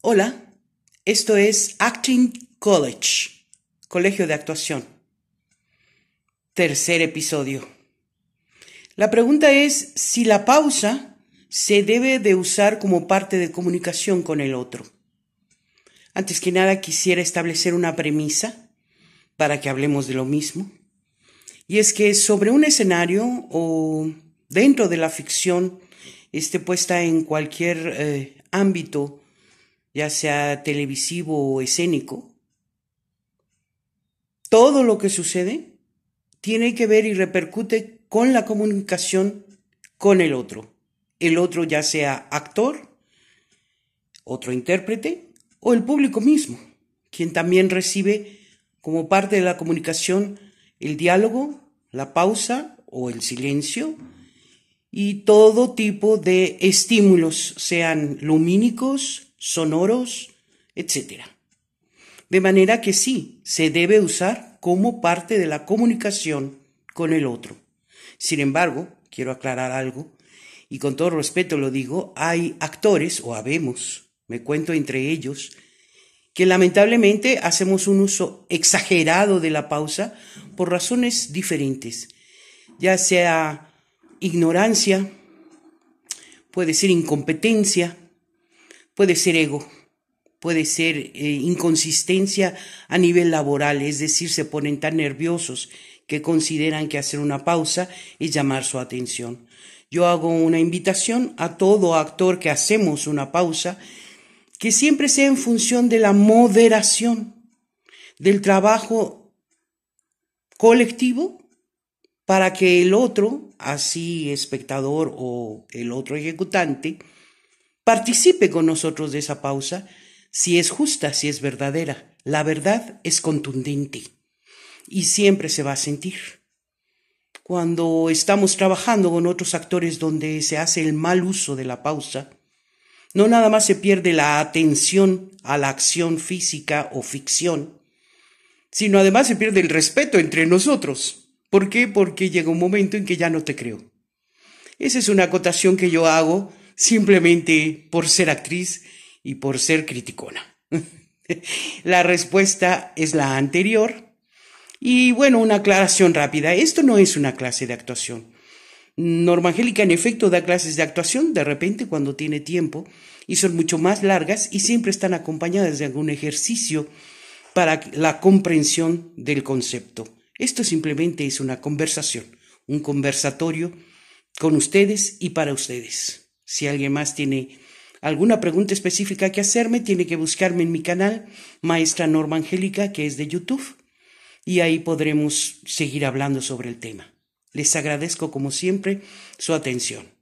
Hola, esto es Acting College, Colegio de Actuación. Tercer episodio. La pregunta es si la pausa se debe de usar como parte de comunicación con el otro. Antes que nada quisiera establecer una premisa para que hablemos de lo mismo. Y es que sobre un escenario o dentro de la ficción, esté puesta en cualquier eh, ámbito ya sea televisivo o escénico, todo lo que sucede tiene que ver y repercute con la comunicación con el otro. El otro ya sea actor, otro intérprete o el público mismo, quien también recibe como parte de la comunicación el diálogo, la pausa o el silencio y todo tipo de estímulos, sean lumínicos, sonoros, etcétera. De manera que sí, se debe usar como parte de la comunicación con el otro. Sin embargo, quiero aclarar algo, y con todo respeto lo digo, hay actores, o habemos, me cuento entre ellos, que lamentablemente hacemos un uso exagerado de la pausa por razones diferentes, ya sea ignorancia, puede ser incompetencia, puede ser ego, puede ser eh, inconsistencia a nivel laboral, es decir, se ponen tan nerviosos que consideran que hacer una pausa es llamar su atención. Yo hago una invitación a todo actor que hacemos una pausa, que siempre sea en función de la moderación, del trabajo colectivo, para que el otro, así espectador o el otro ejecutante, Participe con nosotros de esa pausa, si es justa, si es verdadera. La verdad es contundente y siempre se va a sentir. Cuando estamos trabajando con otros actores donde se hace el mal uso de la pausa, no nada más se pierde la atención a la acción física o ficción, sino además se pierde el respeto entre nosotros. ¿Por qué? Porque llega un momento en que ya no te creo. Esa es una acotación que yo hago simplemente por ser actriz y por ser criticona. la respuesta es la anterior. Y bueno, una aclaración rápida. Esto no es una clase de actuación. Norma Angélica en efecto da clases de actuación de repente cuando tiene tiempo y son mucho más largas y siempre están acompañadas de algún ejercicio para la comprensión del concepto. Esto simplemente es una conversación, un conversatorio con ustedes y para ustedes. Si alguien más tiene alguna pregunta específica que hacerme, tiene que buscarme en mi canal, Maestra Norma Angélica, que es de YouTube, y ahí podremos seguir hablando sobre el tema. Les agradezco como siempre su atención.